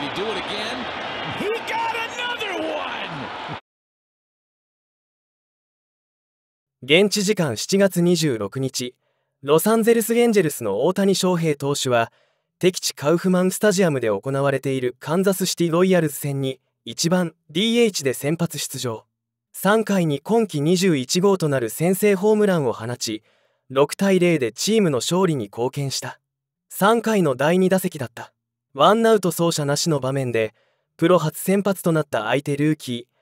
Did he do it again? He got another one! 現地時間7月26日、ロサンゼルス・エンジェルスの大谷翔平投手は、敵地カウフマンスタジアムで行われているカンザスシティ・ロイヤルズ戦に1番 DH で先発出場。3回に今季21号となる先制ホームランを放ち、6対0でチームの勝利に貢献した。3回の第2打席だった。ワンアウト走者なしの場面でプロ初先発となった相手ルーキー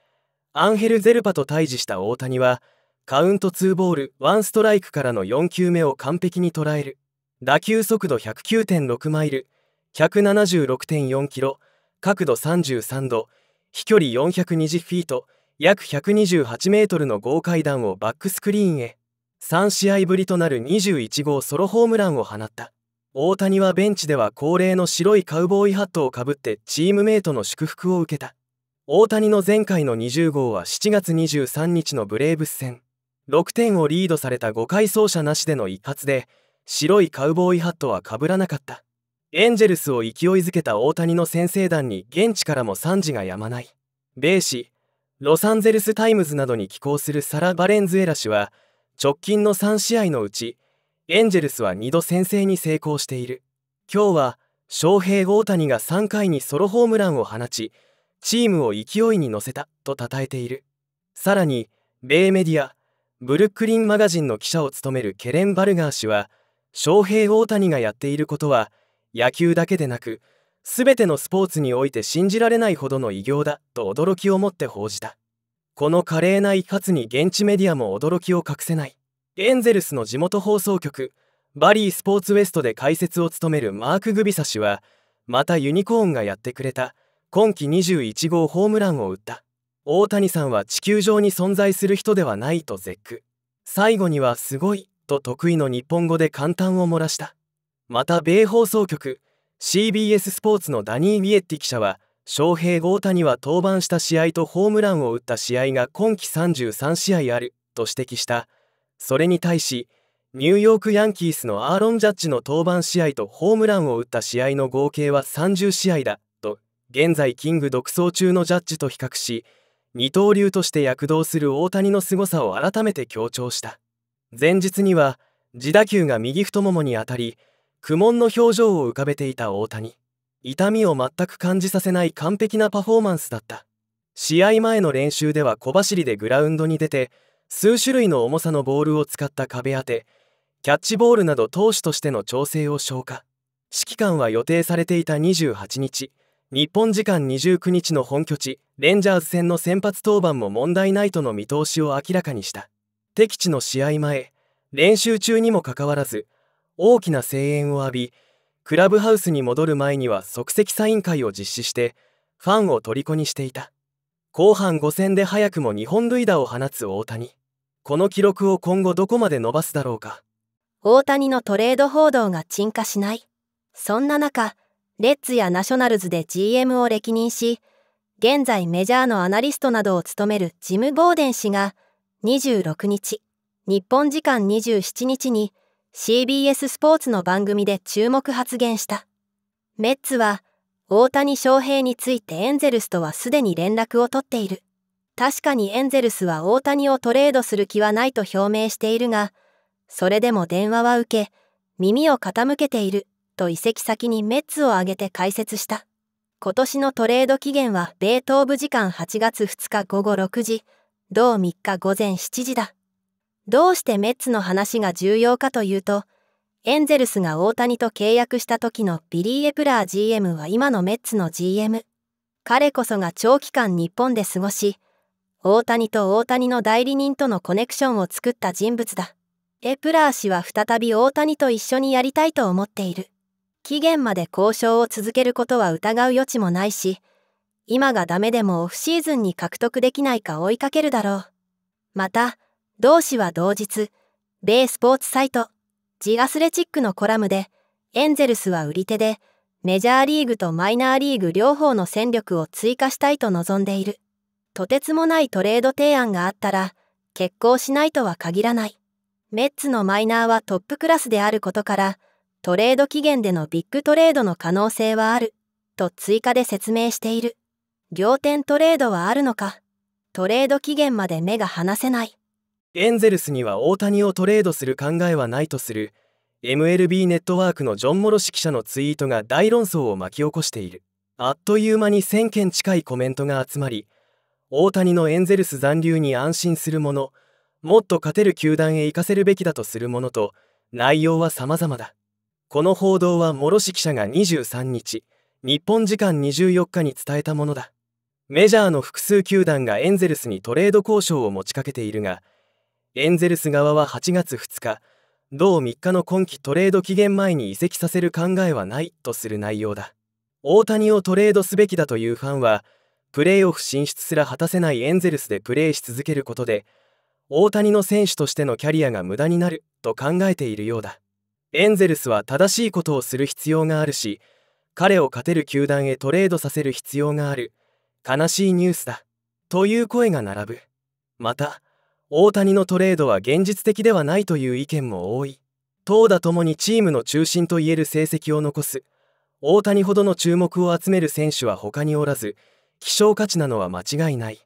アンヘル・ゼルパと対峙した大谷はカウント2ボール1ストライクからの4球目を完璧に捉える打球速度109.6マイル176.4キロ角度33度飛距離420フィート約128メートルの豪快弾をバックスクリーンへ3試合ぶりとなる21号ソロホームランを放った大谷はベンチでは恒例の白いカウボーイハットをかぶってチームメートの祝福を受けた大谷の前回の20号は7月23日のブレーブス戦6点をリードされた5回走者なしでの一発で白いカウボーイハットはかぶらなかったエンジェルスを勢いづけた大谷の先制団に現地からも賛辞がやまない米紙ロサンゼルス・タイムズなどに寄稿するサラ・バレンズエラ氏は直近の3試合のうちエンジェルスは2度先制に成功している今日は翔平大谷が3回にソロホームランを放ちチームを勢いに乗せたと称えているさらに米メディアブルックリンマガジンの記者を務めるケレン・バルガー氏は翔平大谷がやっていることは野球だけでなく全てのスポーツにおいて信じられないほどの偉業だと驚きをもって報じたこの華麗な一発に現地メディアも驚きを隠せないエンゼルスの地元放送局バリースポーツウェストで解説を務めるマーク・グビサ氏はまたユニコーンがやってくれた今季21号ホームランを打った大谷さんは地球上に存在する人ではないと絶句最後には「すごい」と得意の日本語で簡単を漏らしたまた米放送局 CBS スポーツのダニー・ウィエッティ記者は翔平大谷は登板した試合とホームランを打った試合が今季33試合あると指摘したそれに対しニューヨーク・ヤンキースのアーロン・ジャッジの登板試合とホームランを打った試合の合計は30試合だと現在キング独走中のジャッジと比較し二刀流として躍動する大谷の凄さを改めて強調した前日には自打球が右太ももに当たり苦悶の表情を浮かべていた大谷痛みを全く感じさせない完璧なパフォーマンスだった試合前の練習では小走りでグラウンドに出て数種類の重さのボールを使った壁当てキャッチボールなど投手としての調整を消化指揮官は予定されていた28日日本時間29日の本拠地レンジャーズ戦の先発登板も問題ないとの見通しを明らかにした敵地の試合前練習中にもかかわらず大きな声援を浴びクラブハウスに戻る前には即席サイン会を実施してファンを虜にしていた後半5戦で早くも2本塁打を放つ大谷この記録を今後どこまで伸ばすだろうか大谷のトレード報道が鎮火しないそんな中レッツやナショナルズで GM を歴任し現在メジャーのアナリストなどを務めるジム・ボーデン氏が26日日本時間27日に CBS スポーツの番組で注目発言したメッツは大谷翔平についてエンゼルスとはすでに連絡を取っている。確かにエンゼルスは大谷をトレードする気はないと表明しているが、それでも電話は受け、耳を傾けていると移籍先にメッツを挙げて解説した。今年のトレード期限は米東部時間8月2日午後6時、同3日午前7時だ。どうしてメッツの話が重要かというと、エンゼルスが大谷と契約した時のビリー・エプラー GM は今のメッツの GM。彼こそが長期間日本で過ごし、大谷と大谷の代理人とのコネクションを作った人物だ。エプラー氏は再び大谷と一緒にやりたいと思っている。期限まで交渉を続けることは疑う余地もないし、今がダメでもオフシーズンに獲得できないか追いかけるだろう。また、同氏は同日、米スポーツサイト、ジアスレチックのコラムで、エンゼルスは売り手で、メジャーリーグとマイナーリーグ両方の戦力を追加したいと望んでいる。とてつもないトレード提案があったら、決行しないとは限らない。メッツのマイナーはトップクラスであることから、トレード期限でのビッグトレードの可能性はある、と追加で説明している。仰天トレードはあるのかトレード期限まで目が離せない。エンゼルスには大谷をトレードする考えはないとする MLB ネットワークのジョン・モロシ記者のツイートが大論争を巻き起こしているあっという間に1000件近いコメントが集まり大谷のエンゼルス残留に安心するものもっと勝てる球団へ行かせるべきだとするものと内容は様々だこの報道は諸氏記者が23日日本時間24日に伝えたものだメジャーの複数球団がエンゼルスにトレード交渉を持ちかけているがエンゼルス側は8月2日同3日の今季トレード期限前に移籍させる考えはないとする内容だ大谷をトレードすべきだというファンはプレーオフ進出すら果たせないエンゼルスでプレーし続けることで大谷の選手としてのキャリアが無駄になると考えているようだエンゼルスは正しいことをする必要があるし彼を勝てる球団へトレードさせる必要がある悲しいニュースだという声が並ぶまた大谷のトレードは現実的ではないという意見も多い投打ともにチームの中心といえる成績を残す大谷ほどの注目を集める選手は他におらず希少価値なのは間違いない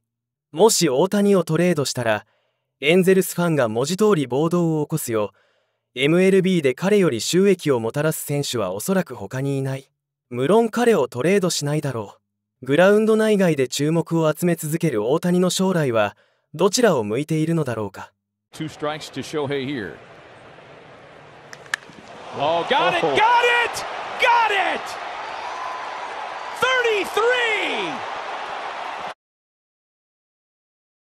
もし大谷をトレードしたらエンゼルスファンが文字通り暴動を起こすよ MLB で彼より収益をもたらす選手はおそらく他にいない無論彼をトレードしないだろうグラウンド内外で注目を集め続ける大谷の将来はどちらを向いているのだろうか。